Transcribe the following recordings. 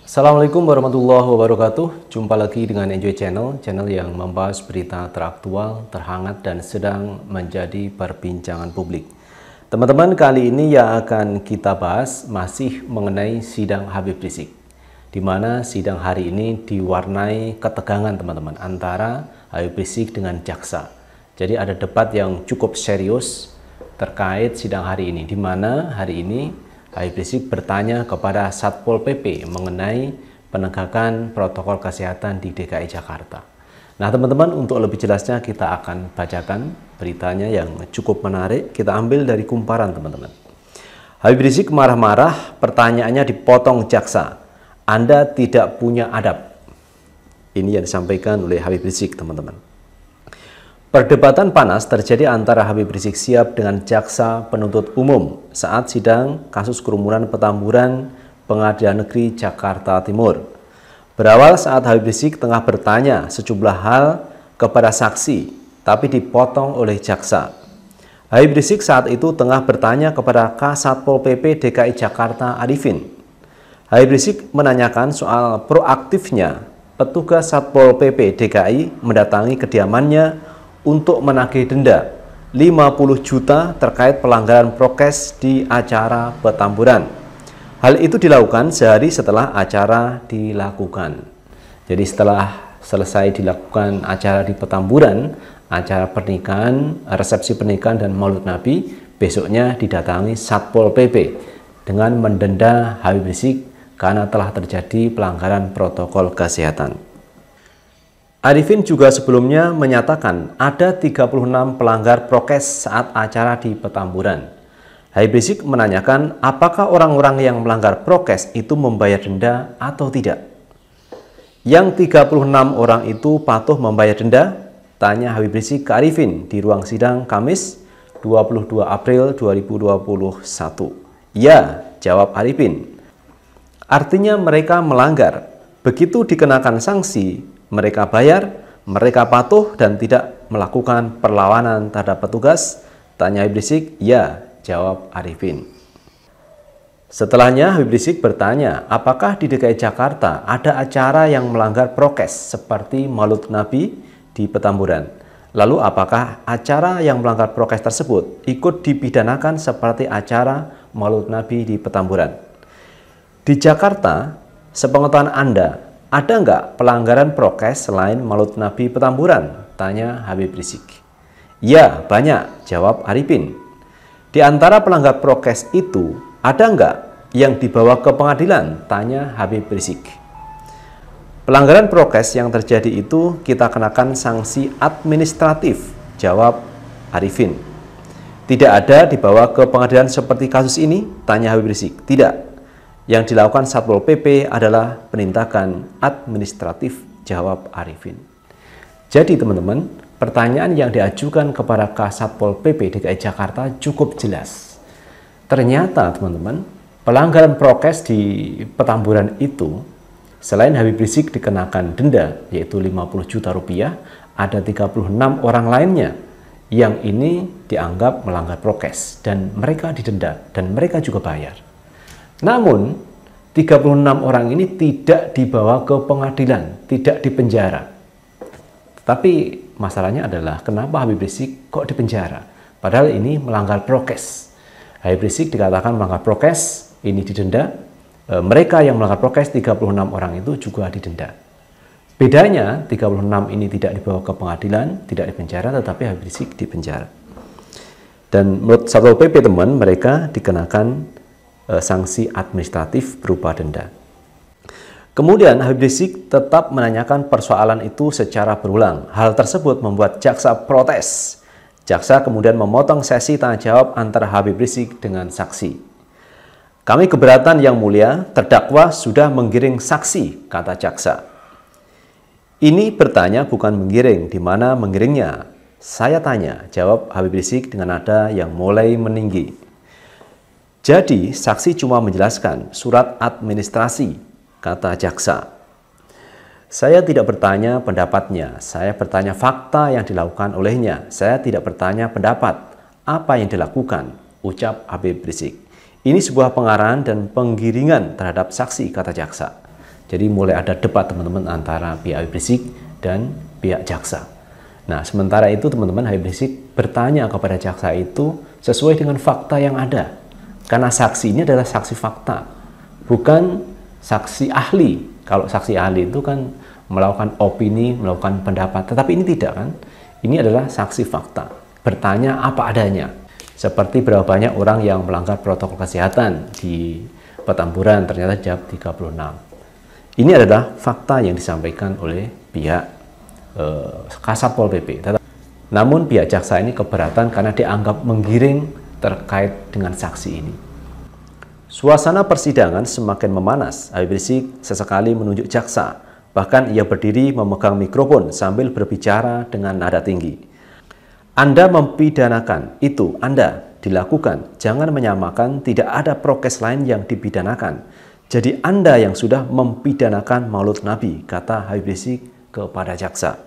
Assalamualaikum warahmatullahi wabarakatuh. Jumpa lagi dengan Enjoy Channel, channel yang membahas berita teraktual, terhangat, dan sedang menjadi perbincangan publik. Teman-teman, kali ini yang akan kita bahas masih mengenai sidang Habib Rizik, di mana sidang hari ini diwarnai ketegangan teman-teman antara Habib Rizik dengan jaksa. Jadi ada debat yang cukup serius terkait sidang hari ini, di mana hari ini Habib Rizik bertanya kepada Satpol PP mengenai penegakan protokol kesehatan di DKI Jakarta. Nah teman-teman untuk lebih jelasnya kita akan bacakan beritanya yang cukup menarik. Kita ambil dari kumparan teman-teman. Habib Rizik marah-marah pertanyaannya dipotong jaksa. Anda tidak punya adab. Ini yang disampaikan oleh Habib Rizik teman-teman. Perdebatan panas terjadi antara Habib Rizik Siap dengan jaksa penuntut umum saat sidang kasus kerumunan Petamburan Pengadilan Negeri Jakarta Timur. Berawal saat Habib Rizik tengah bertanya sejumlah hal kepada saksi, tapi dipotong oleh jaksa. Habib Rizik saat itu tengah bertanya kepada Kasatpol PP DKI Jakarta Arifin. Habib Rizik menanyakan soal proaktifnya petugas Satpol PP DKI mendatangi kediamannya untuk menagih denda 50 juta terkait pelanggaran prokes di acara petamburan. Hal itu dilakukan sehari setelah acara dilakukan. Jadi setelah selesai dilakukan acara di petamburan, acara pernikahan, resepsi pernikahan dan maulud nabi, besoknya didatangi Satpol PP dengan mendenda Habib Rizik karena telah terjadi pelanggaran protokol kesehatan. Arifin juga sebelumnya menyatakan ada 36 pelanggar prokes saat acara di Petamburan. Hai menanyakan apakah orang-orang yang melanggar prokes itu membayar denda atau tidak. Yang 36 orang itu patuh membayar denda? Tanya Habib Rizik ke Arifin di ruang sidang Kamis 22 April 2021. Ya, jawab Arifin. Artinya mereka melanggar. Begitu dikenakan sanksi, mereka bayar, mereka patuh dan tidak melakukan perlawanan terhadap petugas? Tanya Habib Rizik, ya, jawab Arifin. Setelahnya Habib Rizik bertanya, apakah di DKI Jakarta ada acara yang melanggar prokes seperti malut Nabi di Petamburan? Lalu apakah acara yang melanggar prokes tersebut ikut dipidanakan seperti acara malut Nabi di Petamburan? Di Jakarta, sepengetahuan Anda, ada nggak pelanggaran prokes selain melut Nabi Petamburan? Tanya Habib Rizik. Ya, banyak, jawab Arifin. Di antara pelanggar prokes itu, ada nggak yang dibawa ke pengadilan? Tanya Habib Rizik. Pelanggaran prokes yang terjadi itu kita kenakan sanksi administratif, jawab Arifin. Tidak ada dibawa ke pengadilan seperti kasus ini? Tanya Habib Rizik. Tidak, yang dilakukan Satpol PP adalah penindakan administratif jawab Arifin. Jadi teman-teman, pertanyaan yang diajukan kepada Kasatpol PP DKI Jakarta cukup jelas. Ternyata teman-teman, pelanggaran prokes di Petamburan itu Selain Habib Rizik dikenakan denda yaitu 50 juta rupiah, ada 36 orang lainnya yang ini dianggap melanggar prokes dan mereka didenda dan mereka juga bayar. Namun, 36 orang ini tidak dibawa ke pengadilan, tidak dipenjara. Tapi masalahnya adalah kenapa Habib Rizik kok dipenjara? Padahal ini melanggar prokes. Habib Rizik dikatakan melanggar prokes, ini didenda. E, mereka yang melanggar prokes 36 orang itu juga didenda. Bedanya 36 ini tidak dibawa ke pengadilan, tidak dipenjara, tetapi Habib Rizik dipenjara. Dan menurut Satpol PP teman, mereka dikenakan Eh, sanksi administratif berupa denda. Kemudian Habib Rizik tetap menanyakan persoalan itu secara berulang. Hal tersebut membuat jaksa protes. Jaksa kemudian memotong sesi tanya jawab antara Habib Rizik dengan saksi. Kami keberatan yang mulia, terdakwa sudah menggiring saksi, kata jaksa. Ini bertanya bukan menggiring, di mana menggiringnya? Saya tanya, jawab Habib Rizik dengan nada yang mulai meninggi. Jadi, saksi cuma menjelaskan surat administrasi, kata jaksa. Saya tidak bertanya pendapatnya, saya bertanya fakta yang dilakukan olehnya. Saya tidak bertanya pendapat apa yang dilakukan, ucap Habib Rizik. Ini sebuah pengarahan dan penggiringan terhadap saksi, kata jaksa. Jadi mulai ada debat teman-teman antara pihak Habib Rizik dan pihak jaksa. Nah, sementara itu teman-teman Habib Rizik bertanya kepada jaksa itu sesuai dengan fakta yang ada, karena saksi ini adalah saksi fakta, bukan saksi ahli. Kalau saksi ahli itu kan melakukan opini, melakukan pendapat, tetapi ini tidak kan? Ini adalah saksi fakta, bertanya apa adanya. Seperti berapa banyak orang yang melanggar protokol kesehatan di Petamburan ternyata jam 36. Ini adalah fakta yang disampaikan oleh pihak eh, Kasat Pol PP. Namun pihak jaksa ini keberatan karena dianggap menggiring terkait dengan saksi ini. Suasana persidangan semakin memanas. Habib Rizik sesekali menunjuk jaksa. Bahkan ia berdiri memegang mikrofon sambil berbicara dengan nada tinggi. Anda mempidanakan, itu Anda dilakukan. Jangan menyamakan, tidak ada prokes lain yang dipidanakan. Jadi Anda yang sudah mempidanakan maulud Nabi, kata Habib Rizik kepada jaksa.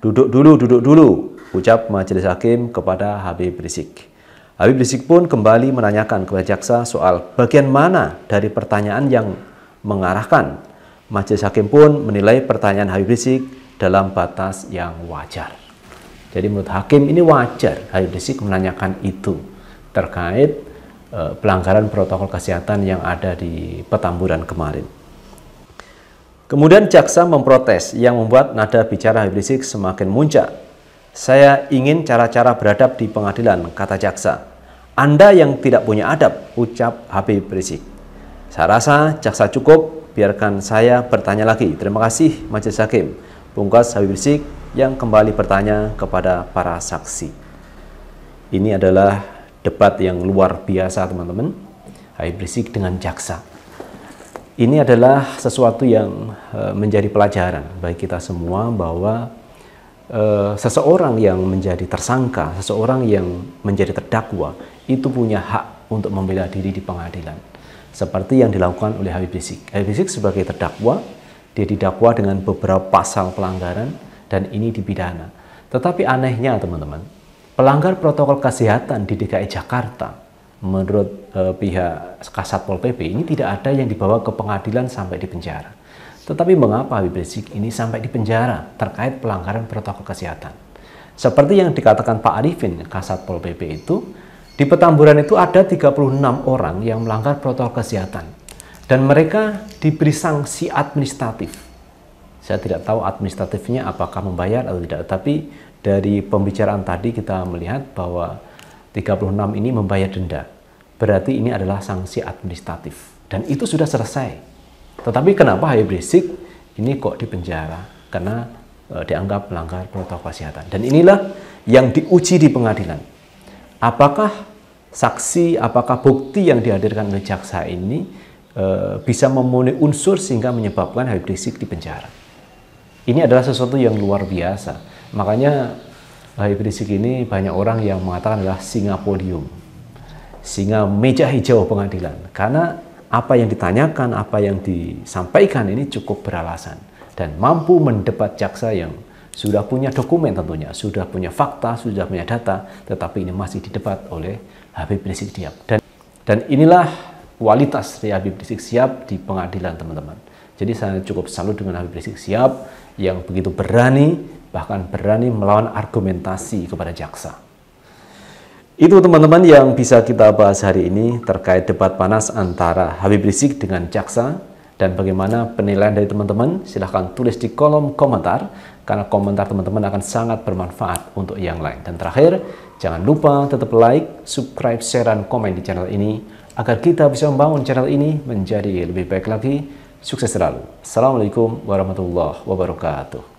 Duduk dulu, duduk dulu, ucap majelis hakim kepada Habib Rizik. Habib Rizik pun kembali menanyakan kepada jaksa soal bagian mana dari pertanyaan yang mengarahkan. Majelis hakim pun menilai pertanyaan Habib Rizik dalam batas yang wajar. Jadi menurut hakim ini wajar Habib Rizik menanyakan itu terkait eh, pelanggaran protokol kesehatan yang ada di Petamburan kemarin. Kemudian jaksa memprotes yang membuat nada bicara Habib Rizik semakin muncak. Saya ingin cara-cara beradab di pengadilan, kata jaksa. Anda yang tidak punya adab, ucap Habib Rizik. Saya rasa jaksa cukup, biarkan saya bertanya lagi. Terima kasih Majelis Hakim. Pungkas Habib Rizik yang kembali bertanya kepada para saksi. Ini adalah debat yang luar biasa teman-teman. Habib Rizik dengan jaksa. Ini adalah sesuatu yang eh, menjadi pelajaran bagi kita semua bahwa Eh, seseorang yang menjadi tersangka, seseorang yang menjadi terdakwa itu punya hak untuk membela diri di pengadilan. Seperti yang dilakukan oleh Habib Rizik. Habib Rizik sebagai terdakwa, dia didakwa dengan beberapa pasal pelanggaran dan ini dipidana. Tetapi anehnya teman-teman, pelanggar protokol kesehatan di DKI Jakarta menurut eh, pihak Kasatpol PP ini tidak ada yang dibawa ke pengadilan sampai di penjara. Tetapi mengapa Habib Rizik ini sampai di penjara terkait pelanggaran protokol kesehatan? Seperti yang dikatakan Pak Arifin, Kasat Pol PP itu, di Petamburan itu ada 36 orang yang melanggar protokol kesehatan dan mereka diberi sanksi administratif. Saya tidak tahu administratifnya apakah membayar atau tidak, tapi dari pembicaraan tadi kita melihat bahwa 36 ini membayar denda. Berarti ini adalah sanksi administratif dan itu sudah selesai tetapi kenapa Habib Rizik ini kok dipenjara? Karena e, dianggap melanggar protokol kesehatan. Dan inilah yang diuji di pengadilan. Apakah saksi, apakah bukti yang dihadirkan oleh jaksa ini e, bisa memenuhi unsur sehingga menyebabkan Habib Rizik dipenjara? Ini adalah sesuatu yang luar biasa. Makanya Habib Rizik ini banyak orang yang mengatakan adalah singapodium Singa meja hijau pengadilan. Karena apa yang ditanyakan, apa yang disampaikan ini cukup beralasan dan mampu mendebat jaksa yang sudah punya dokumen tentunya, sudah punya fakta, sudah punya data, tetapi ini masih didebat oleh Habib Rizik Sihab. Dan, dan inilah kualitas dari Habib Rizik Sihab di pengadilan teman-teman. Jadi saya cukup salut dengan Habib Rizik Siap yang begitu berani, bahkan berani melawan argumentasi kepada jaksa. Itu teman-teman yang bisa kita bahas hari ini terkait debat panas antara Habib Rizik dengan jaksa dan bagaimana penilaian dari teman-teman silahkan tulis di kolom komentar karena komentar teman-teman akan sangat bermanfaat untuk yang lain. Dan terakhir, jangan lupa tetap like, subscribe, share, dan komen di channel ini agar kita bisa membangun channel ini menjadi lebih baik lagi. Sukses selalu. Assalamualaikum warahmatullahi wabarakatuh.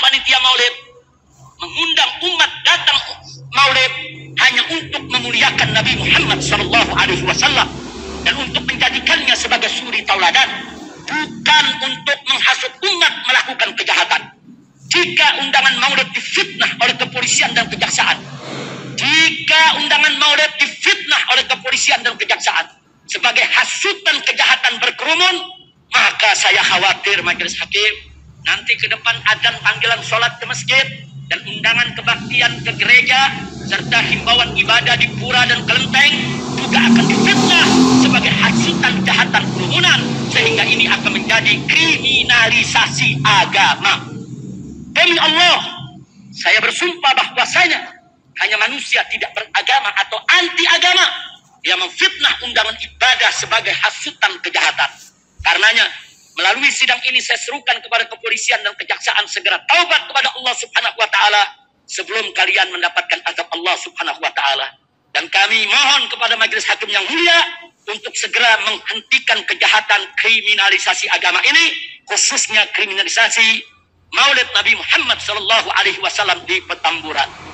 panitia maulid mengundang umat datang maulid hanya untuk memuliakan Nabi Muhammad Shallallahu Alaihi Wasallam dan untuk menjadikannya sebagai suri tauladan bukan untuk menghasut umat melakukan kejahatan jika undangan maulid difitnah oleh kepolisian dan kejaksaan jika undangan maulid difitnah oleh kepolisian dan kejaksaan sebagai hasutan kejahatan berkerumun maka saya khawatir majelis hakim Nanti ke depan adzan panggilan sholat ke masjid dan undangan kebaktian ke gereja serta himbauan ibadah di pura dan kelenteng juga akan difitnah sebagai hasutan kejahatan kerumunan sehingga ini akan menjadi kriminalisasi agama. Demi Allah, saya bersumpah bahwasanya hanya manusia tidak beragama atau anti agama yang memfitnah undangan ibadah sebagai hasutan kejahatan. Karenanya Melalui sidang ini saya serukan kepada kepolisian dan kejaksaan segera taubat kepada Allah Subhanahu wa taala sebelum kalian mendapatkan azab Allah Subhanahu wa taala. Dan kami mohon kepada majelis hakim yang mulia untuk segera menghentikan kejahatan kriminalisasi agama ini khususnya kriminalisasi Maulid Nabi Muhammad Shallallahu Alaihi Wasallam di Petamburan.